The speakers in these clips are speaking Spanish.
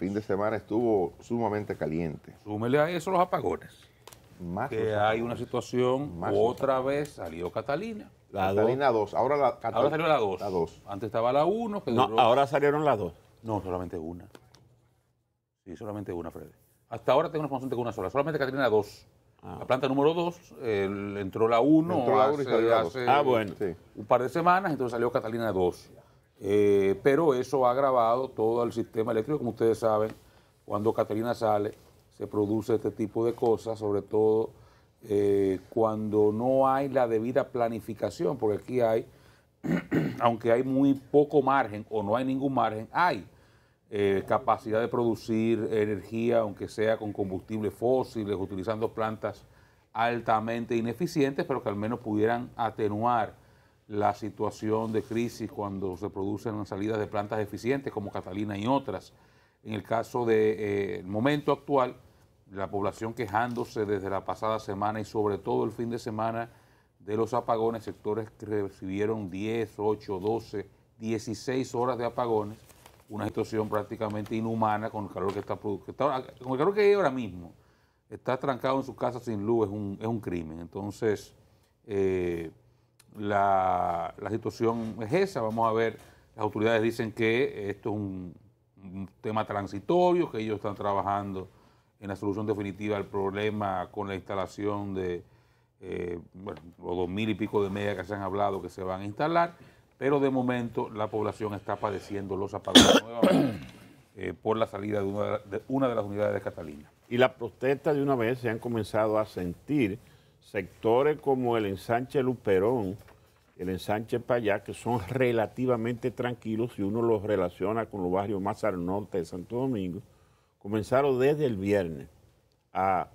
fin de semana estuvo sumamente caliente. Súmele a eso los apagones. Más que hay una situación, Más otra vez salió Catalina. La Catalina 2, ahora salió la 2. Antes estaba la 1. No, duró... ahora salieron las 2. No, solamente una. Sí, solamente una, Freddy. Hasta ahora tengo una información de una sola, solamente Catalina 2. Ah. La planta número 2, entró la 1 ah, bueno. un par de semanas, entonces salió Catalina 2. Eh, pero eso ha agravado todo el sistema eléctrico, como ustedes saben, cuando Catalina sale se produce este tipo de cosas, sobre todo eh, cuando no hay la debida planificación, porque aquí hay, aunque hay muy poco margen o no hay ningún margen, hay eh, capacidad de producir energía, aunque sea con combustibles fósiles, utilizando plantas altamente ineficientes, pero que al menos pudieran atenuar la situación de crisis cuando se producen las salidas de plantas eficientes como Catalina y otras. En el caso del de, eh, momento actual, la población quejándose desde la pasada semana y sobre todo el fin de semana de los apagones, sectores que recibieron 10, 8, 12, 16 horas de apagones, una situación prácticamente inhumana con el calor que está, produciendo con el calor que hay ahora mismo. Está trancado en su casa sin luz, es un, es un crimen. Entonces, eh, la, situación es esa. Vamos a ver, las autoridades dicen que esto es un, tema transitorio, que ellos están trabajando en la solución definitiva al problema con la instalación de eh, los dos mil y pico de media que se han hablado que se van a instalar, pero de momento la población está padeciendo los apagones nuevamente eh, por la salida de una de, una de, las unidades de Catalina. Y la protesta de una vez se han comenzado a sentir sectores como el ensanche Luperón, el ensanche Payá, que son relativamente tranquilos si uno los relaciona con los barrios más al norte de Santo Domingo, comenzaron desde el viernes a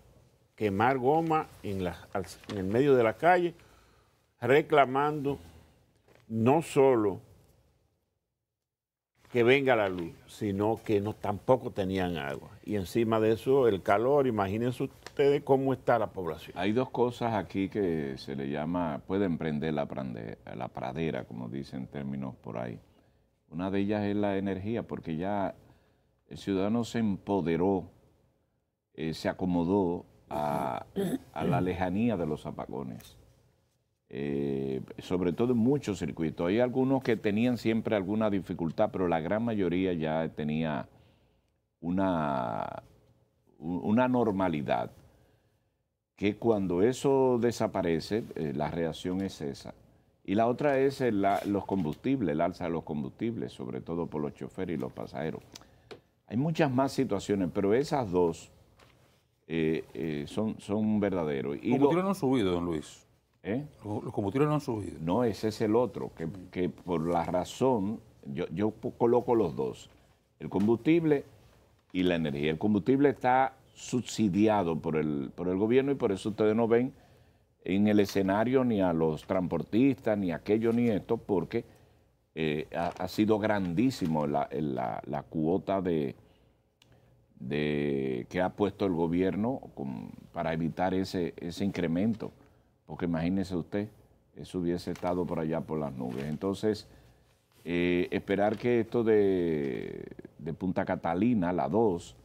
quemar goma en, en el medio de la calle, reclamando no solo que venga la luz, sino que no, tampoco tenían agua. Y encima de eso, el calor, imagínense ustedes cómo está la población. Hay dos cosas aquí que se le llama, puede emprender la, la pradera, como dicen términos por ahí. Una de ellas es la energía, porque ya el ciudadano se empoderó, eh, se acomodó a, a la lejanía de los apagones. Eh, sobre todo en muchos circuitos. Hay algunos que tenían siempre alguna dificultad, pero la gran mayoría ya tenía una, una normalidad, que cuando eso desaparece, eh, la reacción es esa. Y la otra es los combustibles, el alza de los combustibles, sobre todo por los choferes y los pasajeros. Hay muchas más situaciones, pero esas dos eh, son, son verdaderos. Y combustibles no han subido, don Luis. ¿Eh? Los, combustibles no han subido. No, ese es el otro, que, mm. por la razón, yo, coloco los dos, el combustible y la energía. El combustible está subsidiado por el, por el gobierno y por eso ustedes no ven en el escenario ni a los transportistas, ni aquello, ni esto, porque eh, ha, sido grandísimo la, cuota de, de, que ha puesto el gobierno para evitar ese, ese incremento porque imagínese usted, eso hubiese estado por allá por las nubes. Entonces, eh, esperar que esto de, Punta Catalina, la 2,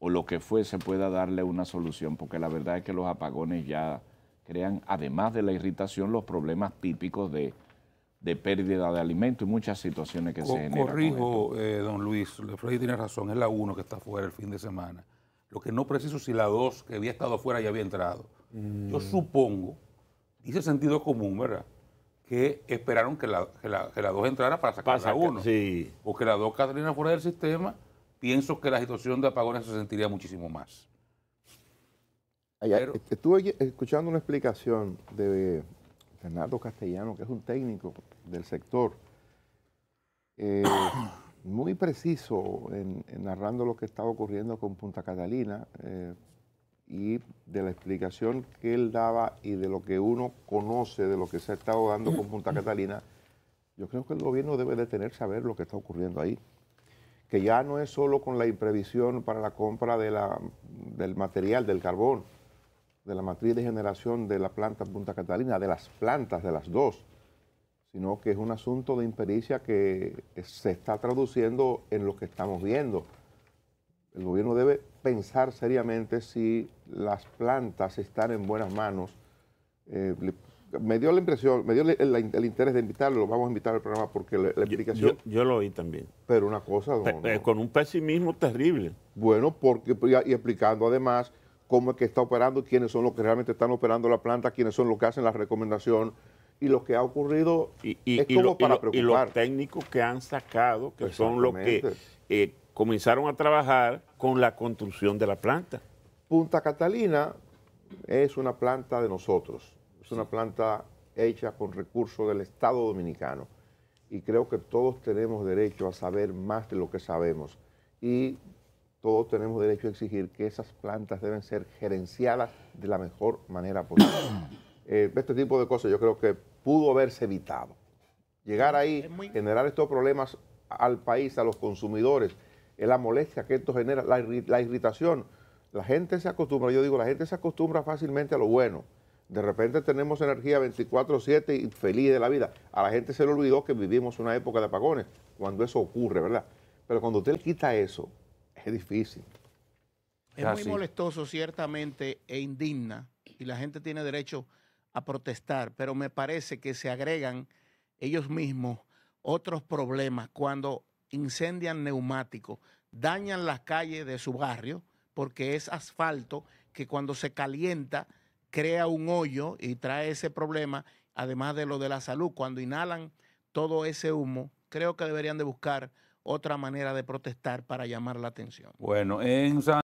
o lo que fue, se pueda darle una solución, porque la verdad es que los apagones ya crean, además de la irritación, los problemas típicos de, pérdida de alimento y muchas situaciones que se generan. Corrijo, eh, don Luis, Freddy tiene razón, es la 1 que está fuera el fin de semana. Lo que no preciso si la 2 que había estado fuera ya había entrado. Yo mm. supongo dice sentido común, ¿verdad? Que esperaron que las dos entraran para sacar a uno. Sí. O que la dos Catalina fuera del sistema, pienso que la situación de apagones se sentiría muchísimo más. estuve escuchando una explicación de Fernando Castellano, que es un técnico del sector, eh, muy preciso en, narrando lo que estaba ocurriendo con Punta Catalina. Eh, y de la explicación que él daba y de lo que uno conoce, de lo que se ha estado dando con Punta Catalina, yo creo que el gobierno debe de tener saber lo que está ocurriendo ahí. Que ya no es solo con la imprevisión para la compra de del material, del carbón, de la matriz de generación de la planta Punta Catalina, de las plantas, de las dos, sino que es un asunto de impericia que se está traduciendo en lo que estamos viendo el gobierno debe pensar seriamente si las plantas están en buenas manos. Eh, me dio la impresión, me dio el, interés de invitarlo, lo vamos a invitar al programa porque la, explicación... Yo, lo oí también. Pero una cosa... Eh, con un pesimismo terrible. Bueno, porque y, explicando además cómo es que está operando, quiénes son los que realmente están operando la planta, quiénes son los que hacen la recomendación y lo que ha ocurrido y, es como para preocupar. los técnicos que han sacado, que son los que comenzaron a trabajar con la construcción de la planta. Punta Catalina es una planta de nosotros, es una planta hecha con recursos del Estado Dominicano y creo que todos tenemos derecho a saber más de lo que sabemos y todos tenemos derecho a exigir que esas plantas deben ser gerenciadas de la mejor manera posible. Eh, este tipo de cosas yo creo que pudo haberse evitado. Llegar ahí, generar estos problemas al país, a los consumidores, es la molestia que esto genera, la, irritación. La gente se acostumbra, yo digo, la gente se acostumbra fácilmente a lo bueno. De repente tenemos energía 24-7 y feliz de la vida. A la gente se le olvidó que vivimos una época de apagones, cuando eso ocurre, ¿verdad? Pero cuando usted quita eso, es difícil. Es muy molestoso, ciertamente, e indigna, y la gente tiene derecho a protestar, pero me parece que se agregan ellos mismos otros problemas cuando incendian neumáticos, dañan las calles de su barrio, porque es asfalto que cuando se calienta crea un hoyo y trae ese problema, además de lo de la salud. Cuando inhalan todo ese humo, creo que deberían de buscar otra manera de protestar para llamar la atención. Bueno, en